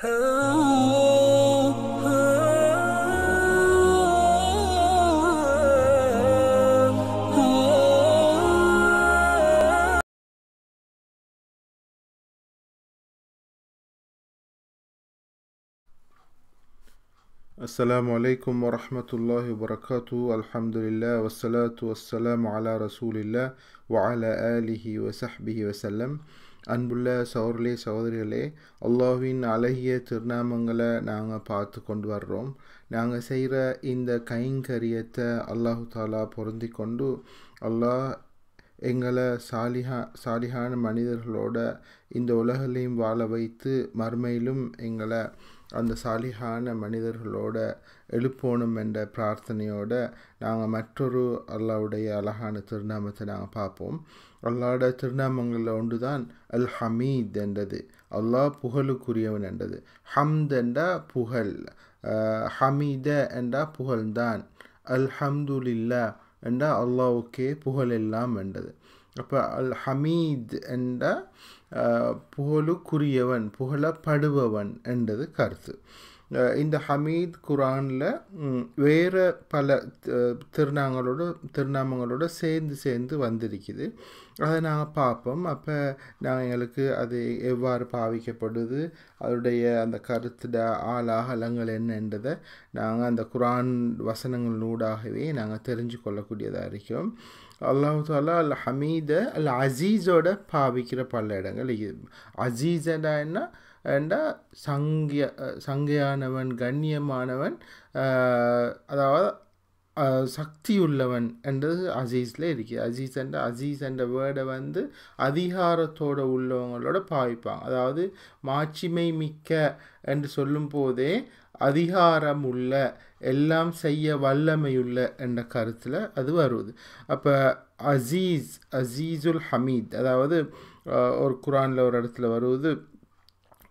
السلام عليكم ورحمة الله وبركاته الحمد لله والصلاة والسلام على رسول الله وعلى آله وصحبه وسلم அன்புள்ள சௌர்களே சகோதரிகளே அல்லாஹின் அழகிய திருநாமங்களை நாங்கள் பார்த்து கொண்டு வர்றோம் நாங்கள் செய்கிற இந்த கைங்கரியத்தை அல்லாஹு தாலா பொருந்தி கொண்டு அல்லாஹ் எங்களை சாலிஹா சாலிஹான மனிதர்களோட இந்த உலகிலையும் வாழ வைத்து மறுமையிலும் எங்களை அந்த சாலிஹான மனிதர்களோட எழுப்போணும் என்ற பிரார்த்தனையோடு நாங்கள் மற்றொரு அல்லாவுடைய அழகான திருநாமத்தை நாங்கள் பார்ப்போம் அல்லாட திருநாமங்களில் ஒன்று தான் அல் ஹமீத் என்றது அல்லாஹ் புகழுக்குரியவன் என்றது ஹம்த் என்றா புகழ் ஹமீத என்றா புகழ்ந்தான் அல் ஹம்துலில்லா என்றா அல்லாவுக்கே புகழ் எல்லாம் என்றது அப்போ அல் ஹமீத் என்றா புகழுக்குரியவன் புகழப்படுபவன் என்றது கருத்து இந்த ஹமீத் குரானில் வேறு பல திருநாங்களோட திருநாமங்களோட சேர்ந்து சேர்ந்து வந்திருக்குது அதை நாங்கள் பார்ப்போம் அப்போ நாங்கள் எங்களுக்கு அது எவ்வாறு பாவிக்கப்படுது அதனுடைய அந்த கருத்துட ஆளாகலங்கள் என்னன்றதை நாங்கள் அந்த குரான் வசனங்களூடாகவே நாங்கள் தெரிஞ்சு கொள்ளக்கூடியதாக இருக்கோம் அல்லாஹு தாலா அல் ஹமீதை அல் அசீஸோட பாவிக்கிற பல இடங்கள் அசீஸடா என்ன ஏண்டா சங்கிய சங்கையானவன் கண்ணியமானவன் அதாவது சக்தி உள்ளவன் என்றது அசீஸில் இருக்குது அசீஸ் என்ற அசீஸ் என்ற வேர்டை வந்து அதிகாரத்தோடு உள்ளவங்களோட பாவிப்பாங்க அதாவது மாட்சிமை மிக்க என்று சொல்லும் போதே அதிகாரம் உள்ள எல்லாம் செய்ய வல்லமையுள்ள என்ற கருத்தில் அது வருவது அப்போ அசீஸ் அசீஸுல் ஹமீத் அதாவது ஒரு குரானில் ஒரு இடத்துல வருவது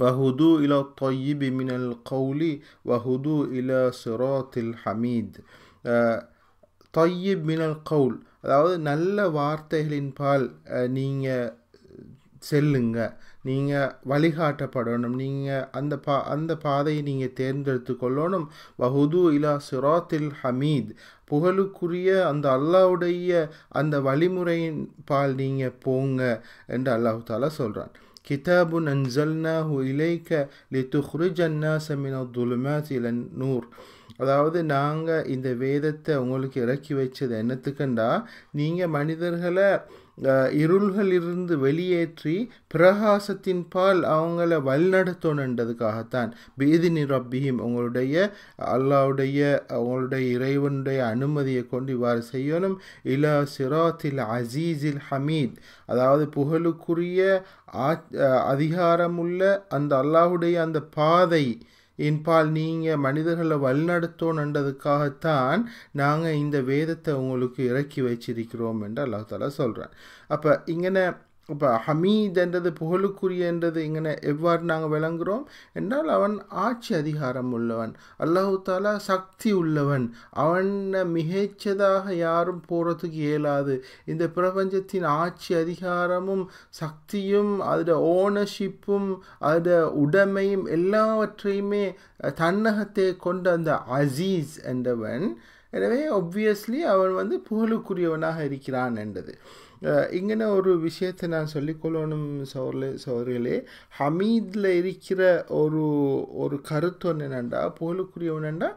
وهدوا إلى الطيب من القول وهدوء إلى صراط الحميد طيب من القول அதாவது நல்ல வார்த்தைகளின் பால் நீங்கள் செல்லுங்க நீங்கள் வழிகாட்டப்படணும் நீங்கள் அந்த பா அந்த பாதையை நீங்கள் தேர்ந்தெடுத்து கொள்ளணும் வஹுது இலா சிராத்தில் ஹமீத் புகழுக்குரிய அந்த அல்லாவுடைய அந்த வழிமுறையின் பால் நீங்கள் போங்க என்று அல்லாஹு தாலா சொல்கிறான் كتاب أنزلناه إليك لتخرج الناس من الظلمات إلى النور அதாவது நாங்கள் இந்த வேதத்தை உங்களுக்கு இறக்கி வச்சது என்னத்துக்குண்டா நீங்கள் மனிதர்களை இருள்களிலிருந்து வெளியேற்றி பிரகாசத்தின் பால் அவங்கள வழிநடத்தணுன்றதுக்காகத்தான் பீதி நிரப்பியும் உங்களுடைய அல்லாவுடைய உங்களுடைய இறைவனுடைய அனுமதியை கொண்டு இவ்வாறு செய்யணும் இலா சிராத்தில் அசீஸில் ஹமீத் அதாவது புகழுக்குரிய அதிகாரமுள்ள அந்த அல்லாஹுடைய அந்த பாதை இன்பால் நீங்கள் மனிதர்களை வழிநடத்தோன்றதுக்காகத்தான் நாங்கள் இந்த வேதத்தை உங்களுக்கு இறக்கி வச்சிருக்கிறோம் என்று அல்லாஹால சொல்கிறேன் அப்போ இங்கே இப்போ ஹமீத் என்றது புகழுக்குரிய என்றது இங்கே எவ்வாறு நாங்கள் விளங்குகிறோம் என்றால் அவன் ஆட்சி அதிகாரம் உள்ளவன் அல்லாஹு தாலா சக்தி உள்ளவன் அவனை மிகைச்சதாக யாரும் போகிறதுக்கு இயலாது இந்த பிரபஞ்சத்தின் ஆட்சி அதிகாரமும் சக்தியும் அதோட ஓனர்ஷிப்பும் அதோட உடைமையும் எல்லாவற்றையுமே தன்னகத்தை கொண்ட அந்த அசீஸ் என்றவன் எனவே ஒப்வியஸ்லி அவன் வந்து புகழுக்குரியவனாக இருக்கிறான் என்றது இங்கே ஒரு விஷயத்தை நான் சொல்லிக்கொள்ளணும் சோர்லே சோர்களே ஹமீதில் இருக்கிற ஒரு ஒரு கருத்து ஒன்று என்னண்டா போலுக்குரியவனண்டா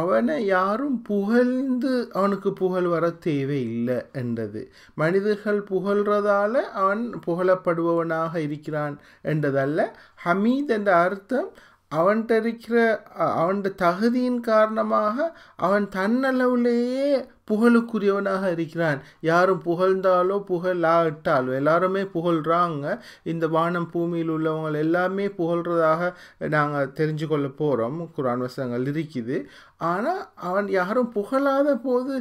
அவனை யாரும் புகழ்ந்து அவனுக்கு புகழ் வர தேவையில்லை என்றது மனிதர்கள் புகழ்றதால அவன் புகழப்படுபவனாக இருக்கிறான் என்றதல்ல ஹமீத் என்ற அர்த்தம் அவன்கிட்ட இருக்கிற அவன்கிட்ட தகுதியின் காரணமாக அவன் தன்னளவுலேயே புகழுக்குரியவனாக இருக்கிறான் யாரும் புகழ்ந்தாலோ புகழாட்டாலோ எல்லாருமே புகழ்கிறாங்க இந்த வானம் பூமியில் உள்ளவங்க எல்லாமே புகழ்கிறதாக நாங்கள் தெரிஞ்சு கொள்ள போகிறோம் குரான் வசங்கள் இருக்குது ஆனால் அவன் யாரும் புகழாத போது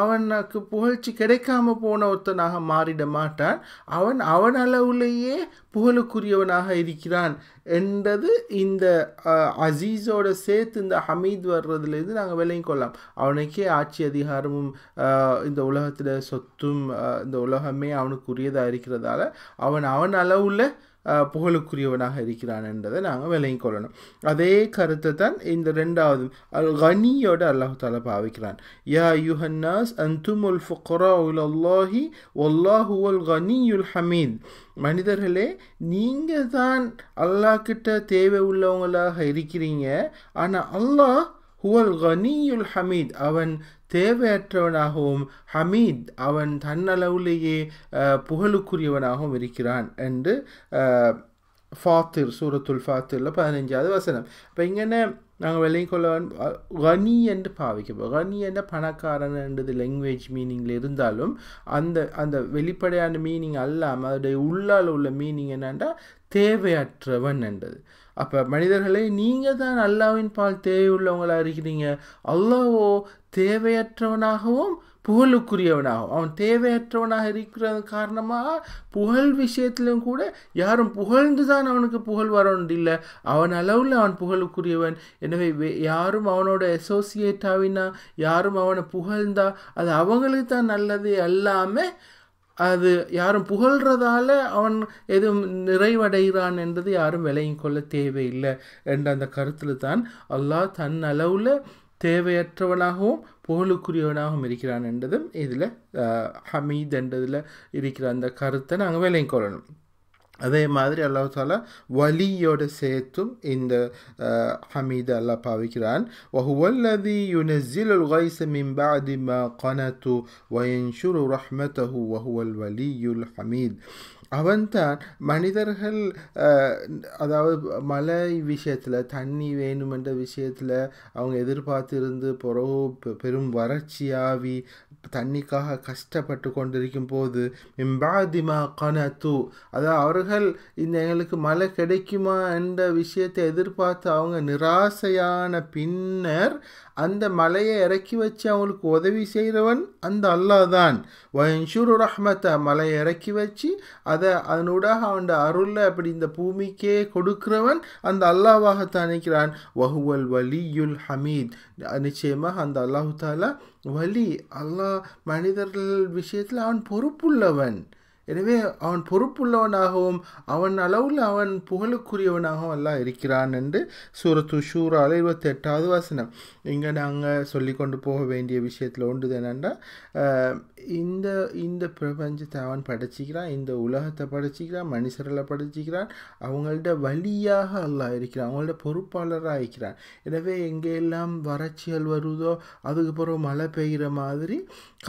அவனுக்கு புகழ்ச்சி கிடைக்காம போன ஒருத்தனாக மாறிட மாட்டான் அவன் அவன் அளவுலேயே புகழுக்குரியவனாக இருக்கிறான் என்றது இந்த அசீஸோட சேர்த்து இந்த ஹமீத் வர்றதுலேருந்து நாங்கள் விளங்கிக் கொள்ளலாம் அவனுக்கே ஆட்சி அதிகாரமும் இந்த உலகத்தில் சொத்தும் இந்த உலகமே அவனுக்குரியதாக இருக்கிறதால அவன் அவன் அளவில் புகழுக்குரியவனாக இருக்கிறான் என்றதை நாங்கள் விலகி கொள்ளணும் அதே கருத்தை தான் இந்த ரெண்டாவது அல் கனியோட அல்லாஹு தாலா பாவிக்கிறான் யா யுஹன்னாஸ் அந்தும் உல் ஃபுக்ரா உல் அல்லாஹி ஒல்லாஹு உல் உல் ஹமீத் மனிதர்களே நீங்கள் தான் கிட்ட தேவை உள்ளவங்களாக இருக்கிறீங்க ஆனால் அல்லாஹ் ஹுவல் கனியுல் ஹமீத் அவன் தேவையற்றவனாகவும் ஹமீத் அவன் தன்னளவுலேயே புகழுக்குரியவனாகவும் இருக்கிறான் என்று ஃபாத்திர் சூரத்துல் ஃபாத்திரில் பதினஞ்சாவது வசனம் இப்போ இங்கே நாங்கள் கொள்ளவன் கனி என்று பாவிக்கப்போம் கனி என்ற பணக்காரன் என்றது லாங்குவேஜ் மீனிங்கில் இருந்தாலும் அந்த அந்த வெளிப்படையான மீனிங் அல்லாமல் அதோடைய உள்ளால் உள்ள மீனிங் என்னென்னா தேவையற்றவன் என்றது அப்போ மனிதர்களே நீங்கள் தான் அல்லாவின் பால் தேவையுள்ளவங்களாக இருக்கிறீங்க அல்லாவோ தேவையற்றவனாகவும் புகழுக்குரியவனாகும் அவன் தேவையற்றவனாக இருக்கிறது காரணமாக புகழ் விஷயத்திலும் கூட யாரும் புகழ்ந்து தான் அவனுக்கு புகழ் வரணும் இல்லை அவன் அளவில் அவன் புகழுக்குரியவன் எனவே யாரும் அவனோட அசோசியேட் ஆகினா யாரும் அவனை புகழ்ந்தா அது அவங்களுக்கு தான் நல்லது அல்லாமல் அது யாரும் புகழ்கிறதால அவன் எதுவும் நிறைவடைகிறான் என்றது யாரும் விலையும் கொள்ள தேவையில்லை என்ற அந்த கருத்தில் தான் அல்லாஹ் தன் அளவில் தேவையற்றவனாகவும் புகழுக்குரியவனாகவும் இருக்கிறான் என்றதும் இதில் ஹமீத் என்றதில் இருக்கிற அந்த கருத்தை நாங்கள் விலையும் கொள்ளணும் அதே மாதிரி அல்லா தாலா வலியோடு சேர்த்தும் இந்த ஹமீதை அல்லா பாவிக்கிறான் வஹுவல்லதி யுனஸ்ஸில் الغيث من بعد ما قنتوا وينشر வஹுவல் வலி யுல் ஹமீத் அவன்தான் மனிதர்கள் அதாவது மழை விஷயத்தில் தண்ணி வேணுமென்ற விஷயத்தில் அவங்க எதிர்பார்த்திருந்து பிறகு பெரும் வறட்சியாவி தண்ணிக்காக கஷ்டப்பட்டு கொண்டிருக்கும் போது மிம்பாதிமா கனத்து அதாவது அவர்கள் அவர்கள் இந்த எங்களுக்கு மழை கிடைக்குமா என்ற விஷயத்தை எதிர்பார்த்து அவங்க நிராசையான பின்னர் அந்த மலையை இறக்கி வச்சு அவங்களுக்கு உதவி செய்கிறவன் அந்த அல்லாதான் வயன்ஷூரு ரஹ்மத்தை மலையை இறக்கி வச்சு அதை அதனூடாக அவன் அருளை அப்படி இந்த பூமிக்கே கொடுக்கிறவன் அந்த அல்லாவாகத்தான் நினைக்கிறான் வஹுவல் வலியுல் ஹமீத் நிச்சயமாக அந்த அல்லாஹு தாலா வலி அல்லாஹ் மனிதர்கள் விஷயத்தில் அவன் பொறுப்புள்ளவன் எனவே அவன் பொறுப்புள்ளவனாகவும் அவன் அளவில் அவன் புகழுக்குரியவனாகவும் எல்லாம் இருக்கிறான் என்று சூரத்து ஷூரால் இருபத்தி எட்டாவது வசனம் இங்கே நாங்கள் சொல்லி கொண்டு போக வேண்டிய விஷயத்தில் ஒன்றுது என்னென்னா இந்த இந்த பிரபஞ்சத்தை அவன் படைச்சிக்கிறான் இந்த உலகத்தை படைச்சிக்கிறான் மனுஷர்களை படைச்சிக்கிறான் அவங்கள்ட்ட வழியாக எல்லாம் இருக்கிறான் அவங்கள்ட்ட பொறுப்பாளராக இருக்கிறான் எனவே எங்கெல்லாம் வறட்சிகள் வருதோ அதுக்கப்புறம் மழை பெய்கிற மாதிரி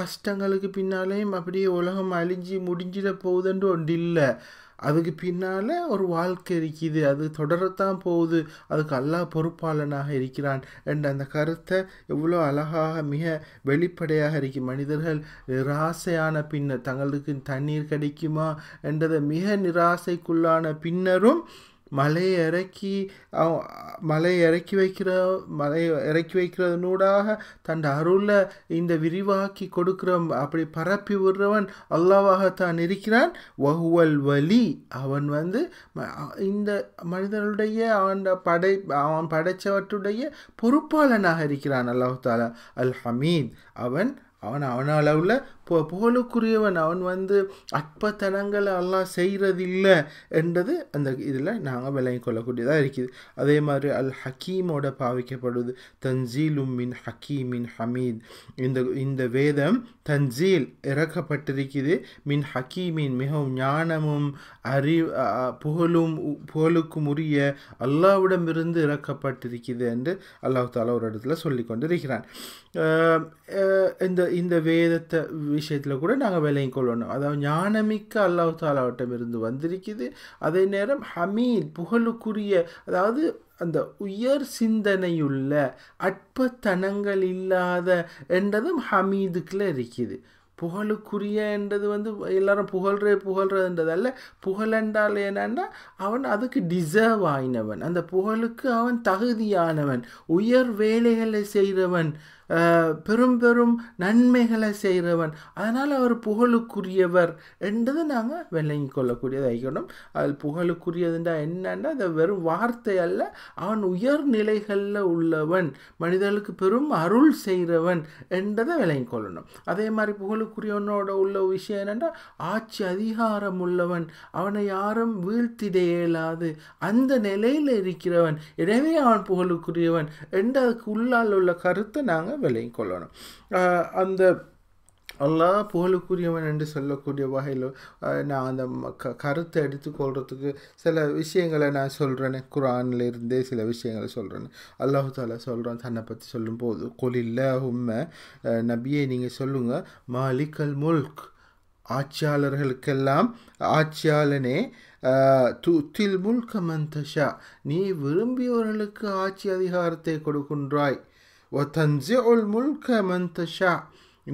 கஷ்டங்களுக்கு பின்னாலேயும் அப்படியே உலகம் அழிஞ்சு முடிஞ்சிட போகுதுன்ற ஒன்று இல்லை அதுக்கு பின்னால் ஒரு வாழ்க்கை இருக்குது அது தொடரத்தான் போகுது அதுக்கு அல்லா பொறுப்பாளனாக இருக்கிறான் என்ற அந்த கருத்தை எவ்வளோ அழகாக மிக வெளிப்படையாக இருக்கும் மனிதர்கள் நிராசையான பின்னர் தங்களுக்கு தண்ணீர் கிடைக்குமா என்றதை மிக நிராசைக்குள்ளான பின்னரும் மலையை இறக்கி மலையை இறக்கி வைக்கிற மலை இறக்கி வைக்கிறதனூடாக தன் அருளை இந்த விரிவாக்கி கொடுக்கிற அப்படி பரப்பி விடுறவன் அல்லாவாகத்தான் இருக்கிறான் வகுவல் வலி அவன் வந்து இந்த மனிதனுடைய அவன் படை அவன் படைத்தவற்றுடைய பொறுப்பாளனாக இருக்கிறான் அல்லாஹு தாலா அல் ஹமீத் அவன் அவன் அவன அளவில் புகழுக்குரியவன் அவன் வந்து அற்பத்தனங்களை எல்லாம் செய்கிறதில்லை என்றது அந்த இதில் நாங்கள் விளங்கி கொள்ளக்கூடியதாக இருக்குது அதே மாதிரி அல் ஹக்கீமோட பாவிக்கப்படுவது தன்சீலும் மின் ஹக்கீமின் ஹமீத் இந்த இந்த வேதம் தன்சீல் இறக்கப்பட்டிருக்குது மின் ஹக்கீமின் மிகவும் ஞானமும் அறி புகழும் புகழுக்கும் உரிய அல்லாவிடமிருந்து இறக்கப்பட்டிருக்குது என்று அல்லாஹ் தாலா ஒரு இடத்துல சொல்லிக்கொண்டிருக்கிறான் இந்த இந்த வேதத்தை விஷயத்தில் கூட நாங்கள் விலையும் கொள்ளணும் அதாவது ஞானமிக்க அல்லாஹு தாலாவட்டம் இருந்து வந்திருக்குது அதே நேரம் ஹமீத் புகழுக்குரிய அதாவது அந்த உயர் சிந்தனையுள்ள அற்பத்தனங்கள் இல்லாத என்றதும் ஹமீதுக்கில் இருக்குது புகழுக்குரிய என்றது வந்து எல்லாரும் புகழ்றே புகழ்றதுன்றதல்ல புகழென்றால் என்னன்னா அவன் அதுக்கு டிசர்வ் ஆயினவன் அந்த புகழுக்கு அவன் தகுதியானவன் உயர் வேலைகளை செய்கிறவன் பெரும் பெரும் நன்மைகளை செய்கிறவன் அதனால் அவர் புகழுக்குரியவர் என்றது நாங்கள் விளங்கி கொள்ளக்கூடியதாகணும் அதில் புகழுக்குரியதுண்டா என்னன்னா அது வெறும் வார்த்தை அல்ல அவன் உயர் நிலைகளில் உள்ளவன் மனிதர்களுக்கு பெரும் அருள் செய்கிறவன் என்றதை விளங்கி கொள்ளணும் அதே மாதிரி புகழுக்குரியவனோட உள்ள விஷயம் என்னென்னா ஆட்சி அதிகாரம் உள்ளவன் அவனை யாரும் வீழ்த்திட இயலாது அந்த நிலையில் இருக்கிறவன் எனவே அவன் புகழுக்குரியவன் அதுக்கு உள்ளால் உள்ள கருத்தை நாங்கள் விலையும் கொள்ளணும் அந்த எல்லா புகழுக்குரியவன் என்று சொல்லக்கூடிய வகையில் நான் அந்த க கருத்தை எடுத்துக்கொள்கிறதுக்கு சில விஷயங்களை நான் சொல்கிறேன் குரானில் இருந்தே சில விஷயங்களை சொல்கிறேன் அல்லாஹு தாலா சொல்கிறான் தன்னை பற்றி சொல்லும்போது கொலில்ல உண்மை நபியை நீங்கள் சொல்லுங்கள் மாலிக்கல் முல்க் ஆட்சியாளர்களுக்கெல்லாம் ஆட்சியாளனே துத்தில் முல்க மந்தஷா நீ விரும்பியவர்களுக்கு ஆட்சி அதிகாரத்தை கொடுக்கின்றாய் முல்க மந்தஷா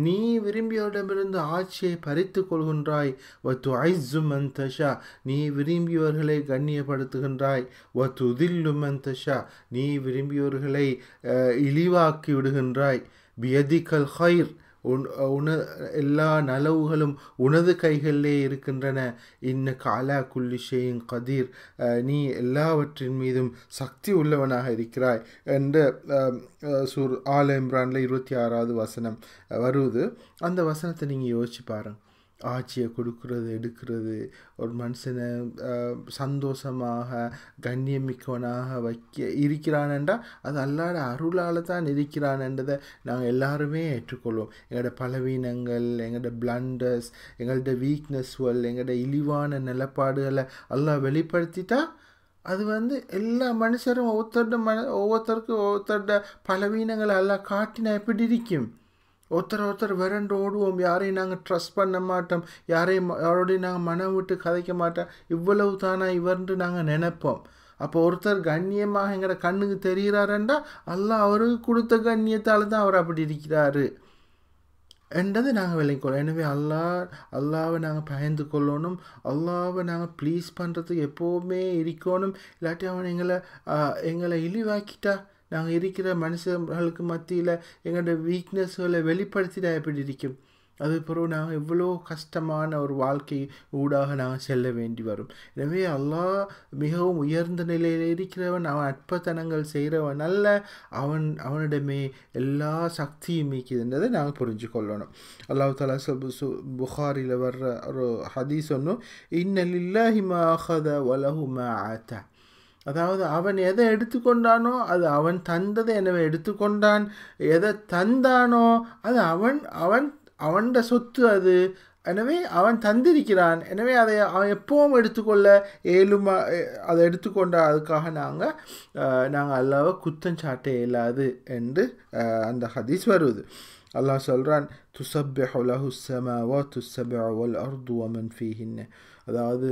நீ விரும்பியவரிடமிருந்து ஆட்சியை பறித்து கொள்கின்றாய் ஒத்து ஐசு மந்தஷா நீ விரும்பியவர்களை கண்ணியப்படுத்துகின்றாய் ஒத்து உதில்லு மந்தஷா நீ விரும்பியவர்களை இழிவாக்கி விடுகின்றாய் பியதிகல் ஹைர் உன எல்லா நலவுகளும் உனது கைகளிலே இருக்கின்றன இன்ன காலா குல்லிஷேயும் கதிர் நீ எல்லாவற்றின் மீதும் சக்தி உள்ளவனாக இருக்கிறாய் என்ற சூர் ஆல் இம்ரானில் இருபத்தி ஆறாவது வசனம் வருவது அந்த வசனத்தை நீங்கள் யோசிச்சு பாருங்கள் ஆட்சியை கொடுக்கறது எடுக்கிறது ஒரு மனுஷனை சந்தோஷமாக கண்ணியமிக்கவனாக வைக்க இருக்கிறானண்டா அது அல்லாட அருளால் தான் இருக்கிறானன்றதை நாங்கள் எல்லாருமே ஏற்றுக்கொள்வோம் எங்களோட பலவீனங்கள் எங்களோட பிளண்டர்ஸ் எங்கள்ட வீக்னஸ்கள் எங்களோட இழிவான நிலப்பாடுகளை எல்லாம் வெளிப்படுத்திட்டா அது வந்து எல்லா மனுஷரும் ஒவ்வொருத்தருட மன ஒவ்வொருத்தருக்கும் ஒவ்வொருத்தருட பலவீனங்களை எல்லாம் காட்டினா எப்படி இருக்கும் ஒருத்தர் ஒருத்தர் விரண்டு ஓடுவோம் யாரையும் நாங்கள் ட்ரஸ்ட் பண்ண மாட்டோம் யாரையும் யாரோடையும் நாங்கள் மனம் விட்டு கதைக்க மாட்டோம் இவ்வளவு தானா இவர்ன்ட்டு நாங்கள் நினைப்போம் அப்போ ஒருத்தர் கண்ணியமாக எங்களோட கண்ணுக்கு தெரிகிறாருண்டா எல்லாம் அவருக்கு கொடுத்த கண்ணியத்தால் தான் அவர் அப்படி இருக்கிறாரு என்றது நாங்கள் விளங்கிக்கொள்ளும் எனவே அல்லா அல்லாவை நாங்கள் பயந்து கொள்ளணும் அல்லாவை நாங்கள் ப்ளீஸ் பண்ணுறதுக்கு எப்போவுமே இருக்கணும் இல்லாட்டி அவன் எங்களை எங்களை இழிவாக்கிட்டா நாங்கள் இருக்கிற மனுஷர்களுக்கு மத்தியில் எங்களோட வீக்னஸ்களை தான் எப்படி இருக்கும் அது பிறகு நாங்கள் எவ்வளோ கஷ்டமான ஒரு வாழ்க்கை ஊடாக நாங்கள் செல்ல வேண்டி வரும் எனவே எல்லா மிகவும் உயர்ந்த நிலையில் இருக்கிறவன் அவன் அற்பத்தனங்கள் செய்கிறவன் அல்ல அவன் அவனிடமே எல்லா சக்தியும் மீக்குதுன்றதை நாங்கள் புரிஞ்சு கொள்ளணும் அல்லாஹ் தாலா சு புகாரில் வர்ற ஒரு ஹதீஸ் ஒன்றும் இன்னலில்லாஹிமா வலகுமா வலஹுமா ஆத்தா அதாவது அவன் எதை எடுத்துக்கொண்டானோ அது அவன் தந்ததை எனவே எடுத்துக்கொண்டான் எதை தந்தானோ அது அவன் அவன் அவன்ட சொத்து அது எனவே அவன் தந்திருக்கிறான் எனவே அதை அவன் எப்பவும் எடுத்துக்கொள்ள ஏழுமா அதை எடுத்துக்கொண்ட அதுக்காக நாங்கள் நாங்கள் அல்லாவ குத்தம் சாட்டே இல்லாது என்று அந்த ஹதீஸ் வருது அல்லாஹ் சொல்கிறான் துசப்பெஹ் லஹு சமாவா துசபெ அர்து அர்துவமன் ஃபீஹின்னு அதாவது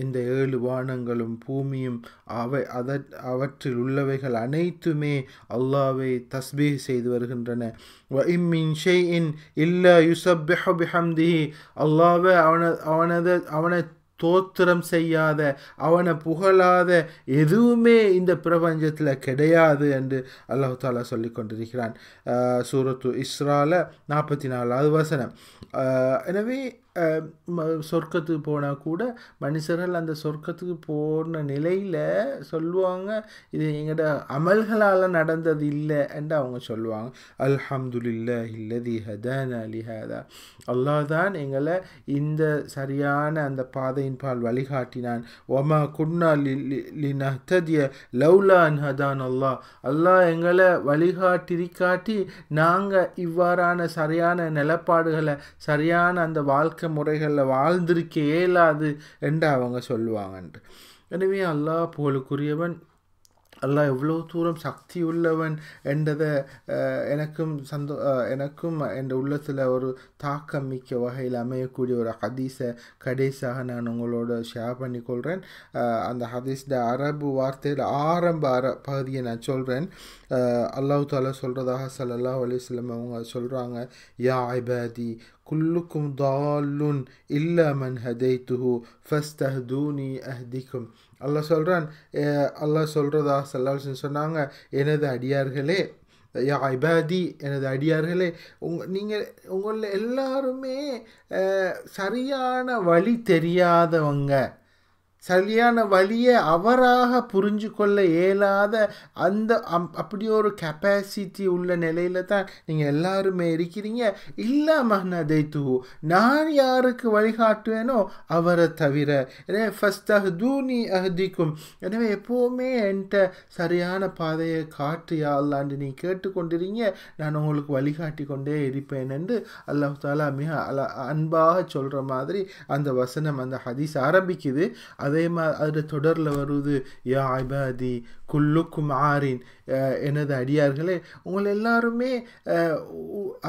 இந்த ஏழு வானங்களும் பூமியும் அவை அத அவற்றில் உள்ளவைகள் அனைத்துமே அல்லாவை தஸ்பீ செய்து வருகின்றன இல்லா யூசப்ஹம்தி அல்லாவை அவன அவனது அவனை தோத்திரம் செய்யாத அவனை புகழாத எதுவுமே இந்த பிரபஞ்சத்தில் கிடையாது என்று அல்லாஹு தாலா சொல்லி கொண்டிருக்கிறான் சூரத்து இஸ்ரால நாற்பத்தி நாலாவது வசனம் எனவே சொர்க்கத்துக்கு போனால் கூட மனுஷர்கள் அந்த சொர்க்கத்துக்கு போன நிலையில் சொல்லுவாங்க இது எங்கள்ட அமல்களால் நடந்தது இல்லை என்று அவங்க சொல்லுவாங்க அல்ஹம்துலில்லா இல்லதி ஹதான் அலிஹாதா அல்லாஹ் தான் எங்களை இந்த சரியான அந்த பாதையின் பால் வழிகாட்டினான் ஒமா குன்னா லினஹ்ததிய லவ்லான் ஹதான் அல்லாஹ் அல்லாஹ் எங்களை வழிகாட்டிரிக்காட்டி நாங்கள் இவ்வாறான சரியான நிலப்பாடுகளை சரியான அந்த வாழ்க்கை முறைகளில் வாழ்ந்திருக்கே இல்லாது என்று அவங்க சொல்லுவாங்கன்ட்டு எனவே அல்லாஹ் புகழுக்குரியவன் அல்லாஹ் எவ்வளோ தூரம் சக்தி உள்ளவன் என்றதை எனக்கும் சந்தோ எனக்கும் என் உள்ளத்தில் ஒரு தாக்கம் மிக்க வகையில் அமையக்கூடிய ஒரு ஹதீஸை கடைசியாக நான் உங்களோட ஷேர் பண்ணிக்கொள்கிறேன் அந்த ஹதீஸில் அரபு வார்த்தையில் ஆரம்ப அர பகுதியை நான் சொல்கிறேன் அல்லாஹ் தாலா சொல்கிறதாக சல்லா அலிஸ்லம் அவங்க சொல்கிறாங்க யா ஐபாதி குல்லுக்கும் தாலுன் இல்ல மன் ஹதை துஹு ஃபஸ்தஹ் தூனி அஹ்திக்கும் அல்லாஹ் சொல்கிறான் அல்லாஹ் சொல்கிறதா சல்லாஹன் சொன்னாங்க எனது அடியார்களே யா ஐபாதி எனது அடியார்களே உங் நீங்கள் உங்களில் எல்லாருமே சரியான வழி தெரியாதவங்க சரியான வழியை அவராக புரிஞ்சு கொள்ள இயலாத அந்த அம் அப்படி ஒரு கெப்பாசிட்டி உள்ள நிலையில தான் நீங்கள் எல்லாருமே இருக்கிறீங்க இல்லை மகனா தைத்து நான் யாருக்கு வழிகாட்டுவேனோ அவரை தவிர ஃபஸ்ட் அஹ் தூணி அஹ்திக்கும் எனவே எப்போவுமே என்கிட்ட சரியான பாதையை காட்டு யாழ்லாண்டு நீ கேட்டுக்கொண்டிருங்க நான் உங்களுக்கு வழிகாட்டி கொண்டே இருப்பேன் என்று தாலா மிக அல அன்பாக சொல்கிற மாதிரி அந்த வசனம் அந்த ஹதீஸ் ஆரம்பிக்குது அதே மாதிரி அதில் தொடரில் வருவது யா ஐபாதி குல்லுக்கும் ஆரின் எனது அடியார்களே உங்கள் எல்லாருமே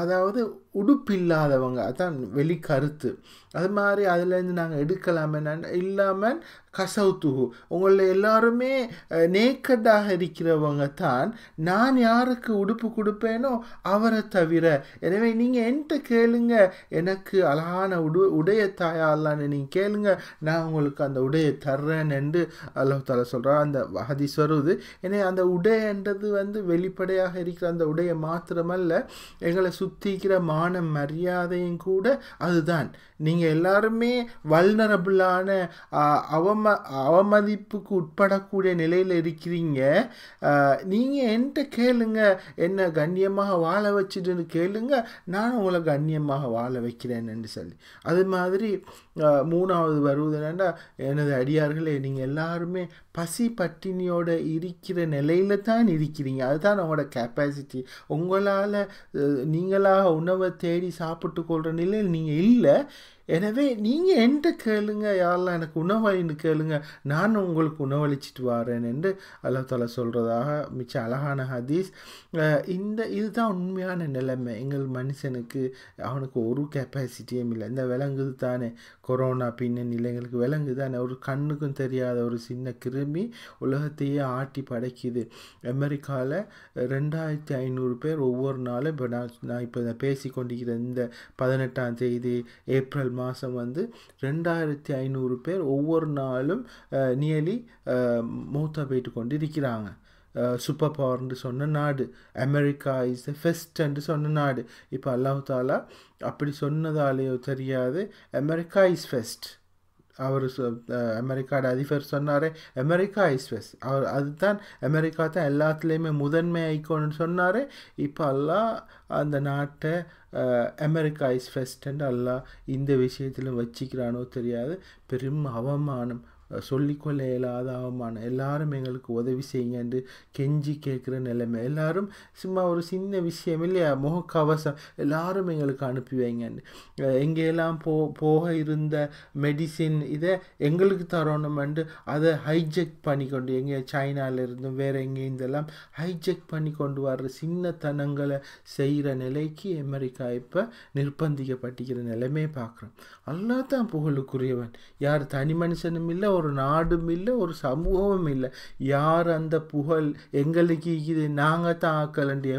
அதாவது உடுப்பில்லாதவங்க அதான் வெளி கருத்து அது மாதிரி அதுலேருந்து நாங்கள் எடுக்கலாமே இல்லாமல் கசவுத்துகு உங்களை எல்லாருமே நேக்கடாக இருக்கிறவங்க தான் நான் யாருக்கு உடுப்பு கொடுப்பேனோ அவரை தவிர எனவே நீங்கள் என்கிட்ட கேளுங்க எனக்கு அழகான உடு உடைய தாயாலான்னு நீங்கள் கேளுங்க நான் உங்களுக்கு அந்த உடையை தர்றேன் என்று அல்லஹால சொல்கிறார் அந்த ஹதீஸ் வருது எனவே அந்த உடை என்றது வந்து வெளிப்படையாக இருக்கிற அந்த உடைய மாத்திரமல்ல எங்களை சுத்திக்கிற மான மரியாதையும் கூட அதுதான் நீங்கள் எல்லாருமே வல்னரபிளான அவம அவமதிப்புக்கு உட்படக்கூடிய நிலையில் இருக்கிறீங்க நீங்கள் என்கிட்ட கேளுங்க என்ன கண்ணியமாக வாழ வச்சுட்டுன்னு கேளுங்க நான் உங்களை கண்ணியமாக வாழ வைக்கிறேன்னு சொல்லி அது மாதிரி மூணாவது வருவது என்னென்னா எனது அடியார்களே நீங்கள் எல்லாருமே பசி பட்டினியோட இருக்கிற நிலையில தான் இருக்கிறீங்க அதுதான் உங்களோட கெப்பாசிட்டி உங்களால் நீங்களாக உணவை தேடி சாப்பிட்டு கொள்கிற நிலையில் நீங்கள் இல்லை எனவே நீங்கள் என்கிட்ட கேளுங்க யாரெல்லாம் எனக்கு உணவழின்னு கேளுங்க நான் உங்களுக்கு உணவளிச்சிட்டு வரேன் என்று அல்லா தாலா சொல்கிறதாக மிச்ச அழகான ஹதீஸ் இந்த இதுதான் உண்மையான நிலைமை எங்கள் மனுஷனுக்கு அவனுக்கு ஒரு கெப்பாசிட்டியும் இல்லை இந்த விலங்குது தானே கொரோனா பின்னணியில் எங்களுக்கு விலங்கு தானே ஒரு கண்ணுக்கும் தெரியாத ஒரு சின்ன கிருமி உலகத்தையே ஆட்டி படைக்குது அமெரிக்காவில் ரெண்டாயிரத்தி ஐநூறு பேர் ஒவ்வொரு நாளும் இப்போ நான் நான் இப்போ பேசி கொண்டிருக்கிற இந்த பதினெட்டாம் தேதி ஏப்ரல் மாதம் வந்து ரெண்டாயிரத்தி ஐநூறு பேர் ஒவ்வொரு நாளும் நியர்லி மூத்தா போயிட்டு கொண்டு இருக்கிறாங்க சூப்பர் பவர்னு சொன்ன நாடு அமெரிக்கா இஸ் த ஃபெஸ்ட்ன்ட்டு சொன்ன நாடு இப்போ அல்லாஹு தாலா அப்படி சொன்னதாலேயோ தெரியாது அமெரிக்கா இஸ் ஃபெஸ்ட் அவர் அமெரிக்காவோட அதிபர் சொன்னார் அமெரிக்கா இஸ் ஃபெஸ்ட் அவர் அதுதான் அமெரிக்கா தான் எல்லாத்துலேயுமே முதன்மை ஐக்கோன்னு சொன்னார் இப்போ எல்லாம் அந்த நாட்டை அமெரிக்கா இஸ் ஃபஸ்ட் அண்ட் அல்லா இந்த விஷயத்திலும் வச்சிக்கிறானோ தெரியாது பெரும் அவமானம் சொல்லிக்கொள்ள இயலாத அவமானம் எல்லாரும் எங்களுக்கு உதவி செய்யுங்க என்று கெஞ்சி கேட்குற நிலைமை எல்லாரும் சும்மா ஒரு சின்ன விஷயம் இல்லையா முகக்கவசம் எல்லாரும் எங்களுக்கு அனுப்பி வைங்கன்னு எங்கெல்லாம் போ போக இருந்த மெடிசின் இதை எங்களுக்கு தரணுமெண்டு அதை ஹைஜெக் பண்ணி கொண்டு எங்கே இருந்தும் வேறு எங்கேருந்தெல்லாம் ஹைஜெக் பண்ணி கொண்டு வர்ற சின்னத்தனங்களை செய்கிற நிலைக்கு அமெரிக்கா இப்போ நிர்பந்திக்கப்பட்டிருக்கிற நிலைமையை பார்க்குறோம் அல்லாதான் புகழுக்குரியவன் யார் தனி மனுஷனும் இல்லை ஒரு நாடும் இல்லை ஒரு சமூகமும் இல்லை யார் அந்த புகழ் எங்களுக்கு இது நாங்கள் தான் ஆக்கலன்ட்டு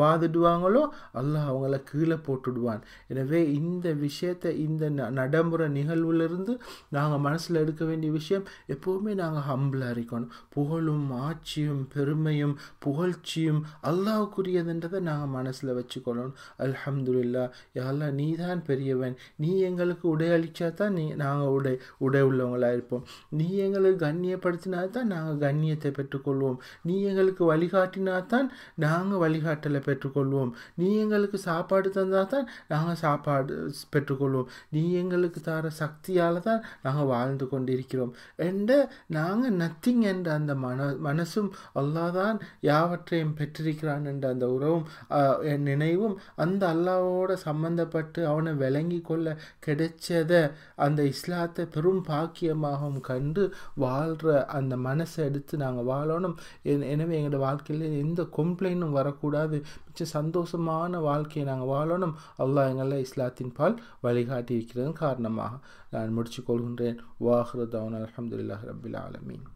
வாதிடுவாங்களோ அல்லாஹ் அவங்கள கீழே போட்டுடுவான் எனவே இந்த விஷயத்தை இந்த நடைமுறை நிகழ்வுலேருந்து நாங்கள் மனசில் எடுக்க வேண்டிய விஷயம் எப்போவுமே நாங்கள் ஹம்பிளாக இருக்கணும் புகழும் ஆட்சியும் பெருமையும் புகழ்ச்சியும் அல்லாவுக்குரியதுன்றதை நாங்கள் மனசில் வச்சுக்கொள்ளணும் அல்ஹம்துல்லா யாரெல்லாம் நீ தான் பெரியவன் நீ எங்களுக்கு உடை அளித்தா தான் நீ நாங்கள் உடை உடை உள்ளவங்களாக இருப்போம் நீ எங்களுக்கு கண்ணியப்படுத்தினா தான் நாங்கள் கண்ணியத்தை பெற்றுக்கொள்வோம் நீ எங்களுக்கு வழிகாட்டினா தான் நாங்கள் வழிகாட்டலை பெற்றுக்கொள்வோம் நீ எங்களுக்கு சாப்பாடு தந்தால் தான் நாங்கள் சாப்பாடு பெற்றுக்கொள்வோம் நீ எங்களுக்கு தர சக்தியால் தான் நாங்கள் வாழ்ந்து கொண்டிருக்கிறோம் என்ற நாங்கள் நத்திங் என்ற அந்த மன மனசும் அல்லாதான் யாவற்றையும் பெற்றிருக்கிறான் என்ற அந்த உறவும் என் நினைவும் அந்த அல்லாவோட சம்பந்தப்பட்டு அவனை விளங்கி கொள்ள கிடைச்சதை அந்த இஸ்லாத்தை பெரும் பாக்கியமாகவும் கண்டு வாழ்கிற அந்த மனசை எடுத்து நாங்கள் வாழணும் எனவே எங்களோட வாழ்க்கையில் எந்த கம்ப்ளைண்டும் வரக்கூடாது மிச்ச சந்தோஷமான வாழ்க்கையை நாங்கள் வாழணும் அல்லா எங்களை இஸ்லாத்தின் பால் வழிகாட்டி இருக்கிறதன் காரணமாக நான் முடிச்சு கொள்கின்றேன் வாஹ்ரதவுன் அலமதுல்லாஹ் ரபில் ஆலமீன்